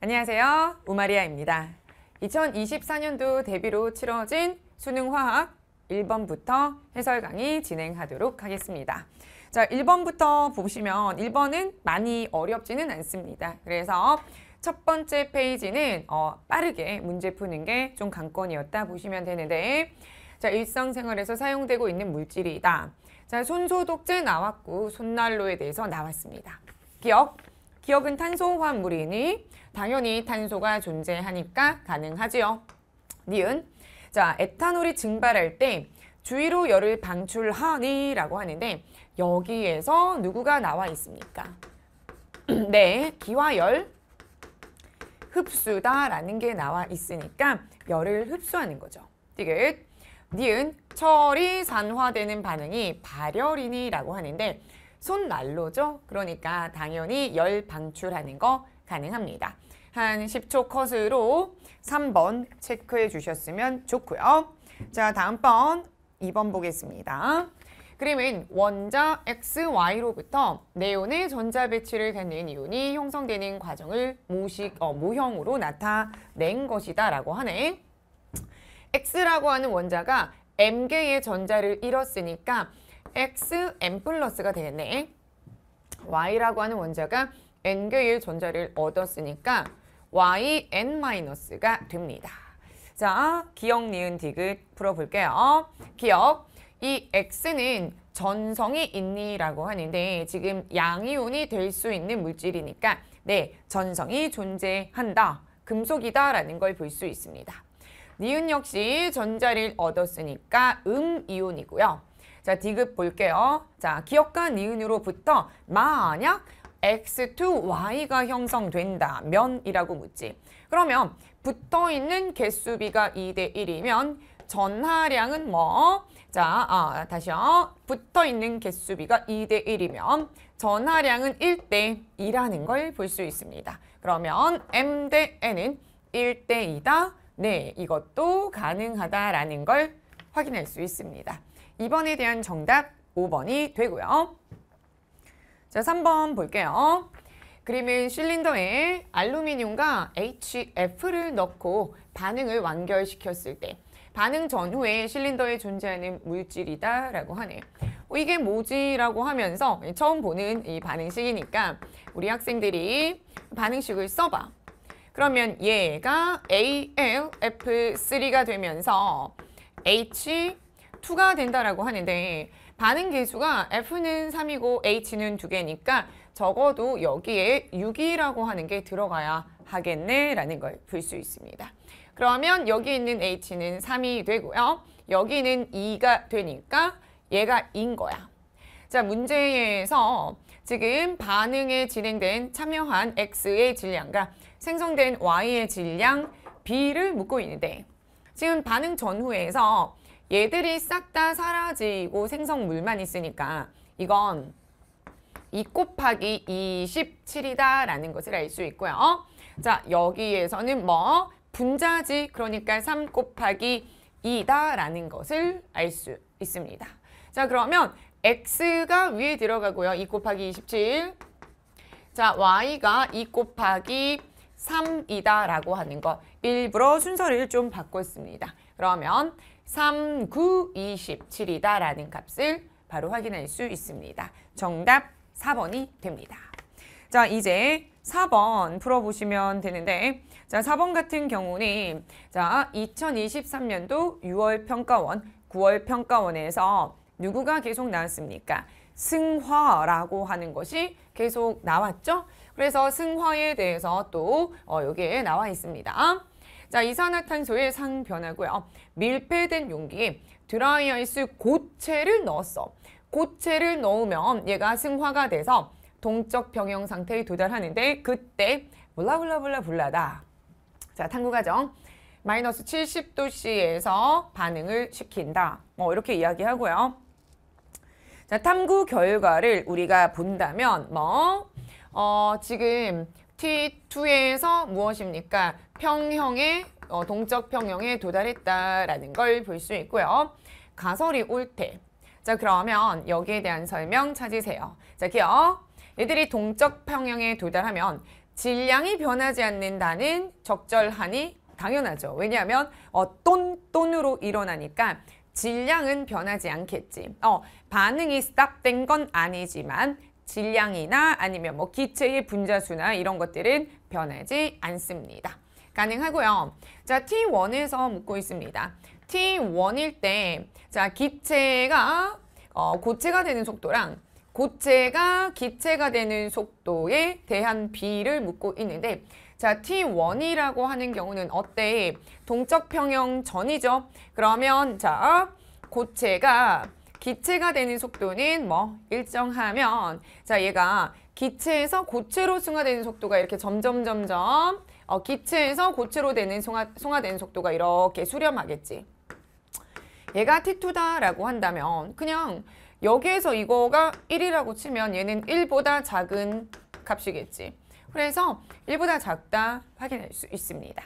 안녕하세요. 우마리아입니다. 2024년도 대비로 치러진 수능화학 1번부터 해설 강의 진행하도록 하겠습니다. 자, 1번부터 보시면 1번은 많이 어렵지는 않습니다. 그래서 첫 번째 페이지는 어, 빠르게 문제 푸는 게 좀 관건이었다 보시면 되는데 자, 일상생활에서 사용되고 있는 물질이다. 자, 손소독제 나왔고 손난로에 대해서 나왔습니다. 기억! 기억은 탄소 화합물이니 당연히 탄소가 존재하니까 가능하지요. 니은 자 에탄올이 증발할 때 주위로 열을 방출하니 라고 하는데 여기에서 누구가 나와 있습니까? 네, 기화열 흡수다라는 게 나와 있으니까 열을 흡수하는 거죠. 니은, 철이 산화되는 반응이 발열이니라고 하는데 손난로죠. 그러니까 당연히 열 방출하는 거 가능합니다. 한 10초 컷으로 3번 체크해 주셨으면 좋고요. 자, 다음번 2번 보겠습니다. 그림은 원자 XY로부터 네온의 전자 배치를 갖는 이온이 형성되는 과정을 모식, 어, 모형으로 나타낸 것이다 라고 하네. X라고 하는 원자가 M개의 전자를 잃었으니까 x n 플러스가 되겠네. y라고 하는 원자가 n개의 전자를 얻었으니까 y n 마이너스가 됩니다. 자, 기억, 니은, 디귿 풀어볼게요. 기억, 이 x는 전성이 있니라고 하는데 지금 양이온이 될 수 있는 물질이니까 네, 전성이 존재한다. 금속이다라는 걸 볼 수 있습니다. 니은 역시 전자를 얻었으니까 음이온이고요. 자, 디귿 볼게요. 자, 기억과 니은으로부터 만약 x2, y가 형성된다. 면이라고 묻지. 그러면 붙어있는 개수비가 2대 1이면 전하량은 뭐? 자, 아, 다시요. 붙어있는 개수비가 2대 1이면 전하량은 1대 2라는 걸 볼 수 있습니다. 그러면 m 대 n은 1대 2다. 네, 이것도 가능하다라는 걸 확인할 수 있습니다. 2번에 대한 정답 5번이 되고요. 자, 3번 볼게요. 그림은 실린더에 알루미늄과 HF를 넣고 반응을 완결시켰을 때 반응 전후에 실린더에 존재하는 물질이다 라고 하네 어, 이게 뭐지? 라고 하면서 처음 보는 이 반응식이니까 우리 학생들이 반응식을 써봐. 그러면 얘가 ALF3가 되면서 H 2가 된다라고 하는데 반응 개수가 F는 3이고 H는 2개니까 적어도 여기에 6이라고 하는 게 들어가야 하겠네라는 걸 볼 수 있습니다. 그러면 여기 있는 H는 3이 되고요. 여기는 2가 되니까 얘가 2인 거야. 자, 문제에서 지금 반응에 진행된 참여한 X의 질량과 생성된 Y의 질량 B를 묻고 있는데 지금 반응 전후에서 얘들이 싹 다 사라지고 생성물만 있으니까 이건 2 곱하기 27이다 라는 것을 알 수 있고요. 어? 자 여기에서는 뭐 분자지 그러니까 3 곱하기 2다 라는 것을 알 수 있습니다. 자 그러면 x가 위에 들어가고요. 2 곱하기 27. 자 y가 2 곱하기 3이다 라고 하는 것 일부러 순서를 좀 바꿨습니다. 그러면 3, 9, 27이다라는 값을 바로 확인할 수 있습니다. 정답 4번이 됩니다. 자, 이제 4번 풀어보시면 되는데 자, 4번 같은 경우는 자, 2023년도 6월 평가원, 9월 평가원에서 누구가 계속 나왔습니까? 승화라고 하는 것이 계속 나왔죠? 그래서 승화에 대해서 또 어, 여기에 나와 있습니다. 자, 이산화탄소의 상변하고요 밀폐된 용기에 드라이아이스 고체를 넣었어. 고체를 넣으면 얘가 승화가 돼서 동적 병형 상태에 도달하는데 그때 블라블라블라블라다. 자, 탐구 과정. 마이너스 70도씨에서 반응을 시킨다. 뭐 이렇게 이야기하고요. 자, 탐구 결과를 우리가 본다면 뭐 어, 지금 T2에서 무엇입니까? 평형의 어, 동적 평형에 도달했다라는 걸 볼 수 있고요. 가설이 옳대. 자 그러면 여기에 대한 설명 찾으세요. 자 기억. 얘들이 동적 평형에 도달하면 질량이 변하지 않는다는 적절하니 당연하죠. 왜냐하면 어, 똔돈으로 일어나니까 질량은 변하지 않겠지. 어, 반응이 스탑된 건 아니지만 질량이나 아니면 뭐 기체의 분자수나 이런 것들은 변하지 않습니다. 가능하고요. 자, T1에서 묻고 있습니다. T1일 때, 자, 기체가 어, 고체가 되는 속도랑 고체가 기체가 되는 속도에 대한 비를 묻고 있는데 자 T1이라고 하는 경우는 어때? 동적 평형 전이죠. 그러면 자 고체가 기체가 되는 속도는 뭐 일정하면 자 얘가 기체에서 고체로 승화되는 속도가 이렇게 점점 점점 어, 기체에서 고체로 되는 송화 승화되는 속도가 이렇게 수렴하겠지. 얘가 T2다라고 한다면 그냥 여기에서 이거가 1이라고 치면 얘는 1보다 작은 값이겠지. 그래서 1보다 작다 확인할 수 있습니다.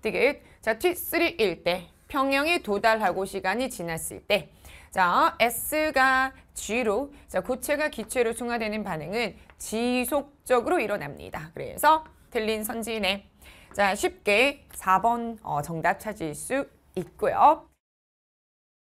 되게 자 T3일 때 평형에 도달하고 시간이 지났을 때 자, S가 G로, 자, 고체가 기체로 중화되는 반응은 지속적으로 일어납니다. 그래서 틀린 선진에 자, 쉽게 4번 어, 정답 찾을 수 있고요.